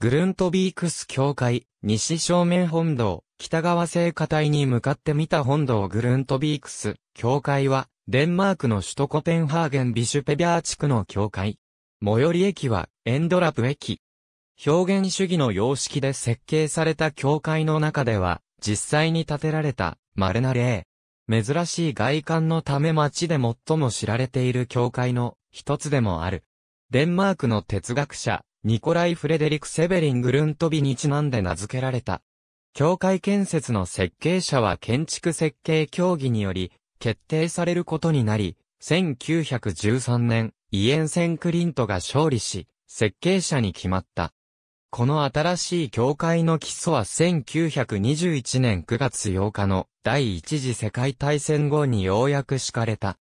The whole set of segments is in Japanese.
グルントビークス教会、西正面本堂、北側聖火隊に向かって見た本堂グルントビークス教会は、デンマークの首都コペンハーゲンビシュペビャー地区の教会。最寄り駅は、エンドラプ駅。表現主義の様式で設計された教会の中では、実際に建てられた、稀な例。珍しい外観のため街で最も知られている教会の一つでもある。デンマークの哲学者、ニコライ・フレデリク・セベリン・グルントビにちなんで名付けられた。教会建設の設計者は建築設計協議により、決定されることになり、1913年、イエンセン・クリントが勝利し、設計者に決まった。この新しい教会の基礎は1921年9月8日の第一次世界大戦後にようやく敷かれた。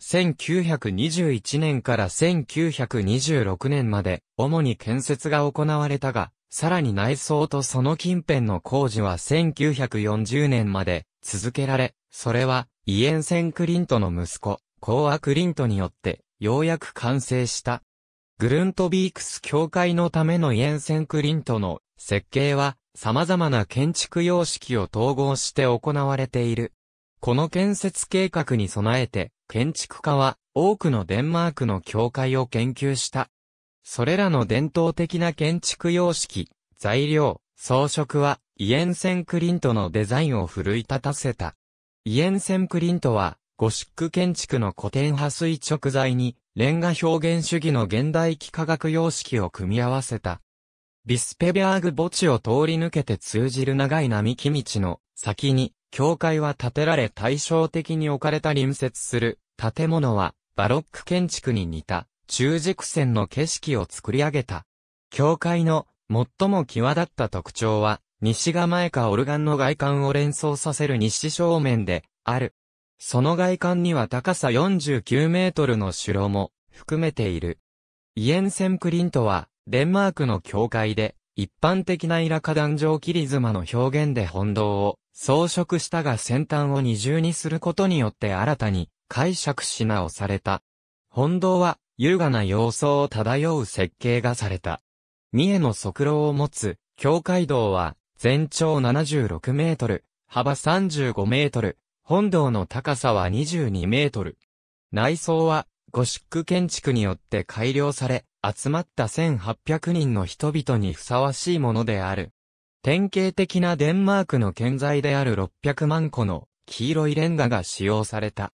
1921年から1926年まで、主に建設が行われたが、さらに内装とその近辺の工事は1940年まで続けられ、それは、イエンセン・クリントの息子、コーア・クリントによって、ようやく完成した。グルントビークス教会のためのイエンセン・クリントの設計は、様々な建築様式を統合して行われている。この建設計画に備えて、建築家は多くのデンマークの教会を研究した。それらの伝統的な建築様式、材料、装飾は、イエンセン・クリントのデザインを奮い立たせた。イエンセン・クリントは、ゴシック建築の古典派垂直材に、レンガ表現主義の現代幾何学様式を組み合わせた。ビスペビャーグ墓地を通り抜けて通じる長い並木道の先に教会は建てられ対照的に置かれた隣接する建物はバロック建築に似た中軸線の景色を作り上げた。教会の最も際立った特徴は西構えかオルガンの外観を連想させる西正面である。その外観には高さ49メートルの城も含めている。イエンセンプリントはデンマークの教会で一般的なイラカ壇上リズマの表現で本堂を装飾したが先端を二重にすることによって新たに解釈し直された。本堂は優雅な様相を漂う設計がされた。三重の側廊を持つ教会堂は全長76メートル、幅35メートル、本堂の高さは22メートル。内装はゴシック建築によって改良され、集まった1800人の人々にふさわしいものである。典型的なデンマークの建材である600万個の黄色いレンガが使用された。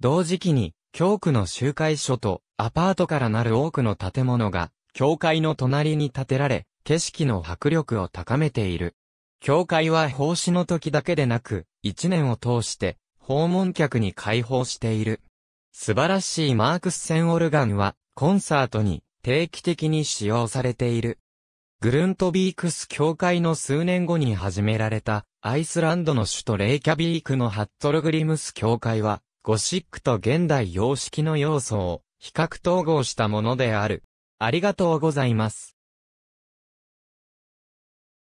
同時期に、教区の集会所とアパートからなる多くの建物が、教会の隣に建てられ、景色の迫力を高めている。教会は奉仕の時だけでなく、一年を通して訪問客に開放している。素晴らしいマークス線オルガンは、コンサートに定期的に使用されている。グルントビークス教会の数年後に始められた、アイスランドの首都レイキャビークのハットルグリムス教会は、ゴシックと現代様式の要素を比較統合したものである。ありがとうございます。